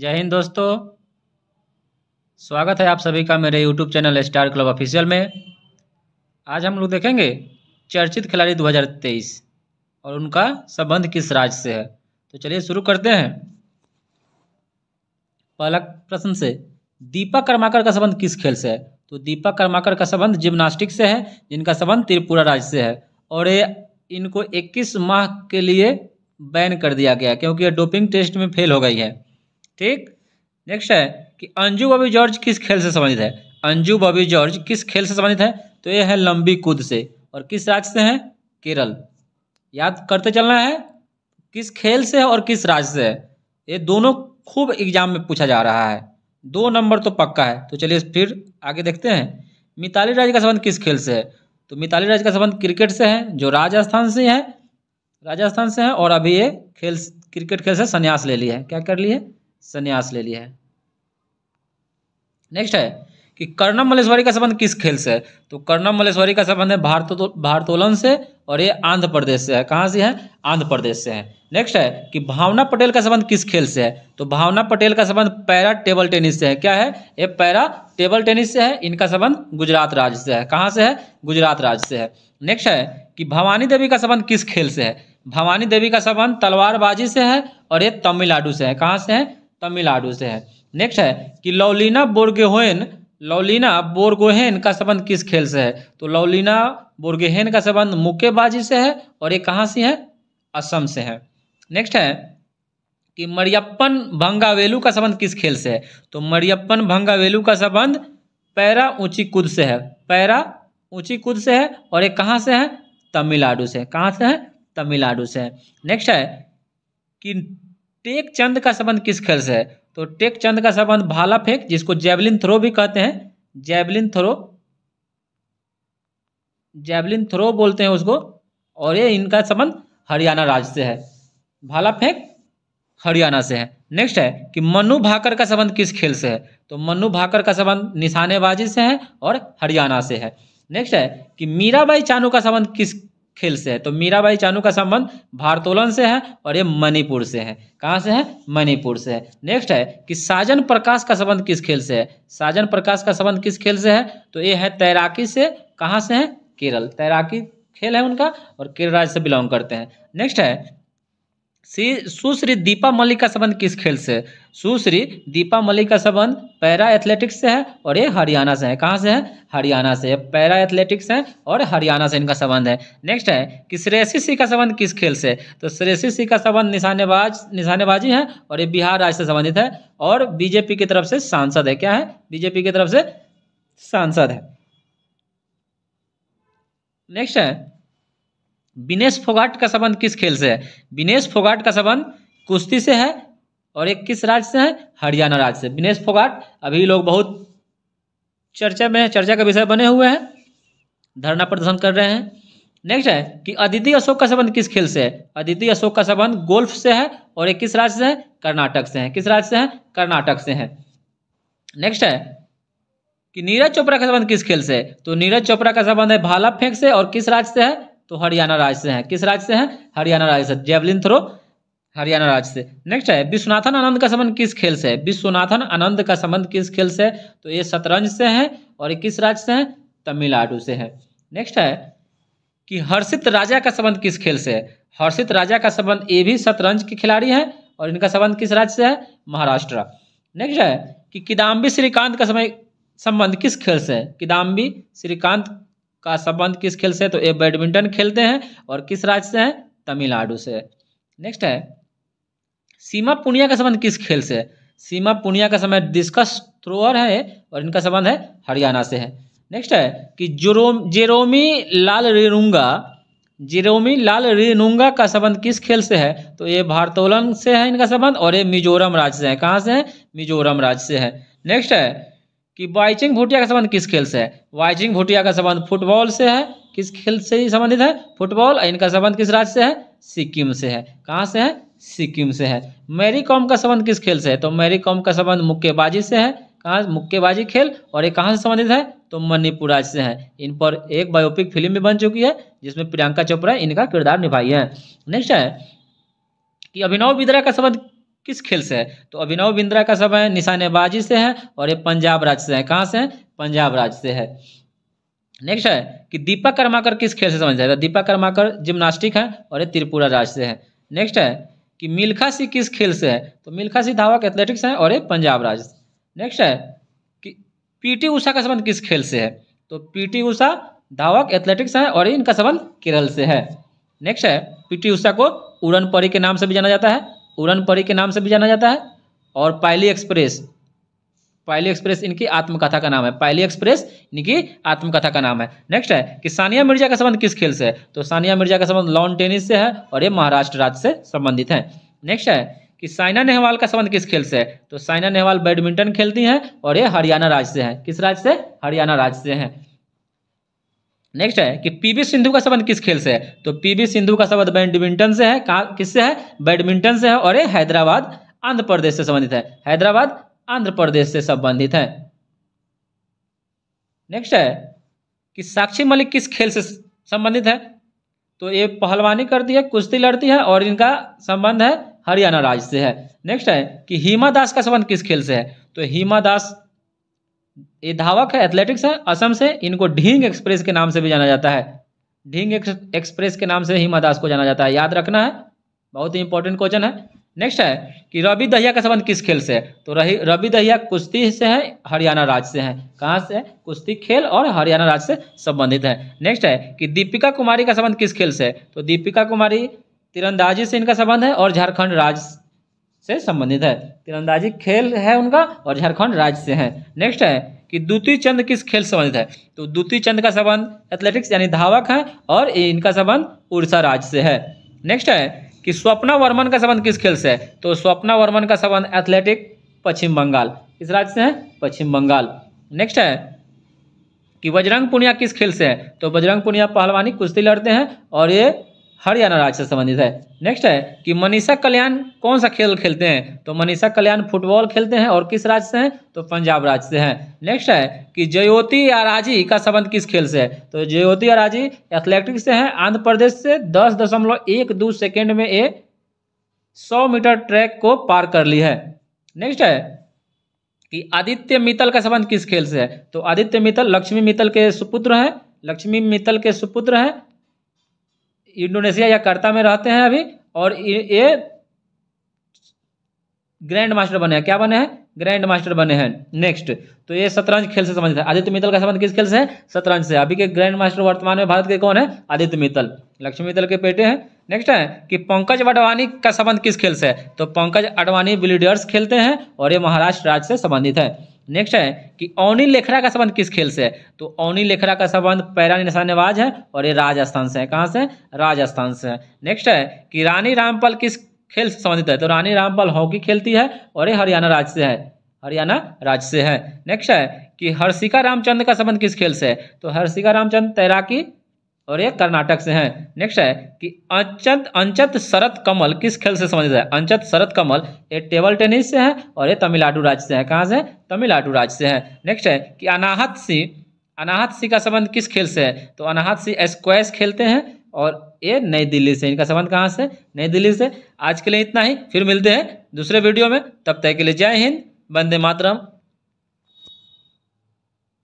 जय हिंद दोस्तों स्वागत है आप सभी का मेरे YouTube channel star club official में आज हम लोग देखेंगे चर्चित खिलाड़ी 2023 और उनका संबंध किस राज्य से है तो चलिए शुरू करते हैं पहला प्रश्न से दीपक कर्माकर का संबंध किस खेल से है तो दीपक कर्माकर का संबंध जिम्नास्टिक से है जिनका संबंध त्रिपुरा राज्य से है और ये इनको 21 माह के लिए बैन कर दिया गया क्योंकि ये डोपिंग टेस्ट में फेल हो गई है ठीक नेक्स्ट है कि अंजू बॉबी जॉर्ज किस खेल से संबंधित है अंजू बॉबी जॉर्ज किस खेल से संबंधित है तो ये है लंबी कूद से और किस राज्य से है केरल याद करते चलना है किस खेल से है और किस राज्य से है ये दोनों खूब एग्जाम में पूछा जा रहा है दो नंबर तो पक्का है तो चलिए फिर आगे देखते हैं मिताली राज का संबंध किस खेल से है तो मिताली राज का संबंध क्रिकेट से है जो राजस्थान से है राजस्थान से है और अभी ये खेल क्रिकेट खेल से संन्यास ले लिया है क्या कर लिए संन्यास ले लिया है नेक्स्ट है कि कर्णम मलेश्वरी का संबंध किस खेल से है तो कर्णम मलेश्वरी का संबंध है भारतोलन से और ये आंध्र प्रदेश से है कहाँ से है आंध्र प्रदेश से है नेक्स्ट है कि भावना पटेल का संबंध किस खेल से है तो भावना पटेल का संबंध पैरा टेबल टेनिस से है क्या है ये पैरा टेबल टेनिस से है इनका संबंध गुजरात राज्य से है कहाँ से है गुजरात राज्य से है नेक्स्ट है कि भवानी देवी का संबंध किस खेल से है भवानी देवी का संबंध तलवारबाजी से है और ये तमिलनाडु से है कहाँ से है तमिलनाडु से है नेक्स्ट है कि लौलिना बोर्गेहोन लौलिना बोर्गोहेन का संबंध किस खेल से है तो लौलिना बोर्गेहेन का संबंध मुक्केबाजी से है और ये कहाँ से है असम से है नेक्स्ट है कि मरियप्पन भंगावेलू का संबंध किस खेल से है तो मरियप्पन भंगावेलू का संबंध पैरा ऊंची कूद से है पैरा ऊंची कूद से है और ये कहाँ से है तमिलनाडु से कहाँ से है तमिलनाडु से है नेक्स्ट है कि टेक चंद का संबंध किस खेल से है तो टेक चंद का संबंध भाला फेंक जिसको जेवलिन थ्रो भी कहते हैं जेवलिन थ्रो जेवलिन थ्रो बोलते हैं उसको और ये इनका संबंध हरियाणा राज्य से है भाला फेंक हरियाणा से है नेक्स्ट है कि मनु भाकर का संबंध किस खेल से है तो मनु भाकर का संबंध निशानेबाजी से है और हरियाणा से है नेक्स्ट है कि मीराबाई चानू का संबंध किस खेल से है तो मीराबाई चानू का संबंध भारतोलन से है और ये मणिपुर से है कहाँ से है मणिपुर से है नेक्स्ट है कि साजन प्रकाश का संबंध किस खेल से है साजन प्रकाश का संबंध किस खेल से है तो ये है तैराकी से कहाँ से है केरल तैराकी खेल है उनका और केरल राज्य से बिलोंग करते हैं नेक्स्ट है सुश्री दीपा मलिक का संबंध किस खेल से सुश्री दीपा मलिक का संबंध पैरा एथलेटिक्स से है और ये हरियाणा से है कहाँ से है हरियाणा से पैरा एथलेटिक्स है और हरियाणा से इनका संबंध है नेक्स्ट है कि श्रेयसी सिंह का संबंध किस खेल से तो श्रेयसी सिंह का संबंध निशानेबाज निशानेबाजी है और ये बिहार राज्य से संबंधित है और बीजेपी की तरफ से सांसद है क्या है बीजेपी की तरफ से सांसद है नेक्स्ट है विनेश फोगाट का संबंध किस खेल से है विनेश फोगाट का संबंध कुश्ती से है और एक किस राज्य से है हरियाणा राज्य से विनेश फोगाट अभी लोग बहुत चर्चा में चर्चा का विषय बने हुए हैं धरना प्रदर्शन कर रहे हैं नेक्स्ट है कि अदिति अशोक का संबंध किस खेल से है अदिति अशोक का संबंध गोल्फ से है और एक किस राज्य से है कर्नाटक से है किस राज्य से है कर्नाटक से है नेक्स्ट है कि नीरज चोपड़ा का संबंध किस खेल से तो नीरज चोपड़ा का संबंध है भाला फेंक से और किस राज्य से है तो हरियाणा राज्य से हैं किस राज्य से हैं हरियाणा राज्य से जेवलिन थ्रो हरियाणा राज्य से नेक्स्ट है विश्वनाथन आनंद का संबंध किस खेल से है विश्वनाथन आनंद का संबंध किस खेल से है तो ये शतरंज से है और ये किस राज्य से है तमिलनाडु से है नेक्स्ट है कि हर्षित राजा का संबंध किस खेल से है हर्षित राजा का संबंध ये भी शतरंज के खिलाड़ी है और इनका संबंध किस राज्य से है महाराष्ट्र नेक्स्ट है कि किदाम्बी श्रीकांत का समय संबंध किस खेल से है किदाम्बी श्रीकांत का संबंध किस खेल से तो ये बैडमिंटन खेलते हैं और किस राज्य से है तमिलनाडु से नेक्स्ट है सीमा पुनिया का संबंध किस खेल से सीमा पुनिया का समय डिस्कस थ्रोअर है और इनका संबंध है हरियाणा से है नेक्स्ट है कि जोरोम जेरोमी लाल रेनुंगा जेरोमी लाल रेनुंगा का संबंध किस खेल से है तो ये भारतोलन से है इनका संबंध और ये मिजोरम राज्य से है कहाँ से है मिजोरम राज्य से है नेक्स्ट है कि वाइचिंग भुटिया का संबंध किस खेल से है वाइचिंग भुटिया का संबंध फुटबॉल से है किस खेल से ही संबंधित है फुटबॉल इनका संबंध किस राज्य से है सिक्किम से है कहाँ से है सिक्किम से है मैरी कॉम का संबंध किस खेल से है तो मैरी कॉम का संबंध मुक्केबाजी से है कहाँ मुक्केबाजी खेल और ये कहाँ से संबंधित है तो मणिपुर राज्य से है इन पर एक बायोपिक फिल्म भी बन चुकी है जिसमें प्रियंका चोपड़ा इनका किरदार निभाई है नेक्स्ट है कि अभिनव बिद्रा का संबंध किस खेल से है तो अभिनव बिंद्रा का समय निशानेबाजी से है और ये पंजाब राज्य से है कहाँ से है पंजाब राज्य से है नेक्स्ट है कि दीपक कर्माकर किस खेल से समझ जाएगा दीपक कर्माकर जिम्नास्टिक है और ये त्रिपुरा राज्य से है नेक्स्ट है कि मिल्खा सिंह किस खेल से है तो मिल्खा सिंह धावक एथलेटिक्स है और ये पंजाब राज्य से नेक्स्ट है कि पीटी उषा का संबंध किस खेल से है तो पीटी उषा धावक एथलेटिक्स है और इनका संबंध केरल से है नेक्स्ट है पीटी उषा को उड़न परी के नाम से भी जाना जाता है उड़न परी के नाम से भी जाना जाता है और पायली एक्सप्रेस पायली एक्सप्रेस इनकी आत्मकथा का नाम है पायली एक्सप्रेस इनकी आत्मकथा का नाम है नेक्स्ट है कि सानिया मिर्जा का संबंध किस खेल से है तो सानिया मिर्जा का संबंध लॉन टेनिस से है और ये महाराष्ट्र राज्य से संबंधित है नेक्स्ट है कि साइना नेहवाल का संबंध किस खेल से है तो साइना नेहवाल बैडमिंटन खेलती हैं और ये हरियाणा राज्य से है किस राज्य से हरियाणा राज्य से हैं नेक्स्ट है कि पीवी सिंधु का संबंध किस खेल से है तो पीवी सिंधु का संबंध बैडमिंटन से है कहा किससे है बैडमिंटन से है और ये हैदराबाद आंध्र प्रदेश से संबंधित है हैदराबाद आंध्र प्रदेश से संबंधित है नेक्स्ट है कि साक्षी मलिक किस खेल से संबंधित है तो ये पहलवानी करती है कुश्ती लड़ती है और इनका संबंध है हरियाणा राज्य से है नेक्स्ट है कि हीमा दास का संबंध किस खेल से है तो हीमा दास ये धावक है एथलेटिक्स है असम से इनको ढींग एक्सप्रेस के नाम से भी जाना जाता है ढींग एक्सप्रेस के नाम से हिमादास को जाना जाता है याद रखना है बहुत ही इंपॉर्टेंट क्वेश्चन है नेक्स्ट है कि रवि दहिया का संबंध किस खेल से है तो रही रवि दहिया कुश्ती से है हरियाणा राज्य से है कहाँ से है कुश्ती खेल और हरियाणा राज्य से संबंधित है नेक्स्ट है कि दीपिका कुमारी का संबंध किस खेल से है तो दीपिका कुमारी तीरंदाजी से इनका संबंध है और झारखंड राज्य से संबंधित है तीरंदाजी खेल है उनका और झारखंड राज्य से है नेक्स्ट है कि द्वितीय चंद किस खेल संबंधित है तो द्वितीय चंद का संबंध एथलेटिक्स यानी धावक है और इनका संबंध उड़ीसा राज्य से है नेक्स्ट है कि स्वप्ना वर्मन का संबंध किस खेल से है तो स्वप्ना वर्मन का संबंध एथलेटिक पश्चिम बंगाल किस राज्य से है पश्चिम बंगाल नेक्स्ट है कि बजरंग पुनिया किस खेल से है तो बजरंग पुनिया पहलवानी कुश्ती लड़ते हैं और ये हरियाणा राज्य से संबंधित है नेक्स्ट है कि मनीषा कल्याण कौन सा खेल खेलते हैं तो मनीषा कल्याण फुटबॉल खेलते हैं और किस राज्य से हैं तो पंजाब राज्य से हैं नेक्स्ट है कि जयोति आराजी का संबंध किस खेल से है तो जयोति आराजी एथलेटिक्स से हैं आंध्र प्रदेश से दस दशमलव एक दो सेकेंड में ये सौ मीटर ट्रैक को पार कर ली है नेक्स्ट है कि आदित्य मित्तल का संबंध किस खेल से है तो आदित्य मित्तल लक्ष्मी मित्तल के सुपुत्र हैं लक्ष्मी मित्तल के सुपुत्र हैं इंडोनेशिया या कर्ता में रहते हैं अभी और ये ग्रैंड मास्टर बने हैं क्या बने हैं ग्रैंड मास्टर बने हैं नेक्स्ट तो ये शतरंज खेल से संबंधित है आदित्य मित्तल का संबंध किस खेल से है शतरंज से अभी के ग्रैंड मास्टर वर्तमान में भारत के कौन है आदित्य मित्तल लक्ष्मी मित्तल के बेटे हैं नेक्स्ट है कि पंकज अडवाणी का संबंध किस खेल से है तो पंकज अडवाणी बिलीडियर्स खेलते हैं और ये महाराष्ट्र राज्य से संबंधित है नेक्स्ट है कि औनी लेखरा का संबंध किस खेल से है तो औनी लेखरा का संबंध पैरा निशानेबाज है और ये राजस्थान से है कहाँ से राजस्थान से है नेक्स्ट है कि रानी रामपाल किस खेल से संबंधित है तो रानी रामपाल हॉकी खेलती है और ये हरियाणा राज्य से है हरियाणा राज्य से है नेक्स्ट है कि हर्षिका रामचंद्र का संबंध किस खेल से है तो हर्षिका रामचंद्र तैराकी और ये कर्नाटक से हैं नेक्स्ट है कि अंचत अंचत शरत कमल किस खेल से संबंधित है अंचत शरत कमल ये टेबल टेनिस से है और ये तमिलनाडु राज्य से है कहाँ से तमिलनाडु राज्य से है नेक्स्ट है कि अनाहत सिंह अनाहत सिंह का संबंध किस खेल से है तो अनाहत सिंह स्क्वैश खेलते हैं और ये नई दिल्ली से इनका संबंध कहाँ से नई दिल्ली से आज के लिए इतना ही फिर मिलते हैं दूसरे वीडियो में तब तक के लिए जय हिंद वंदे मातरम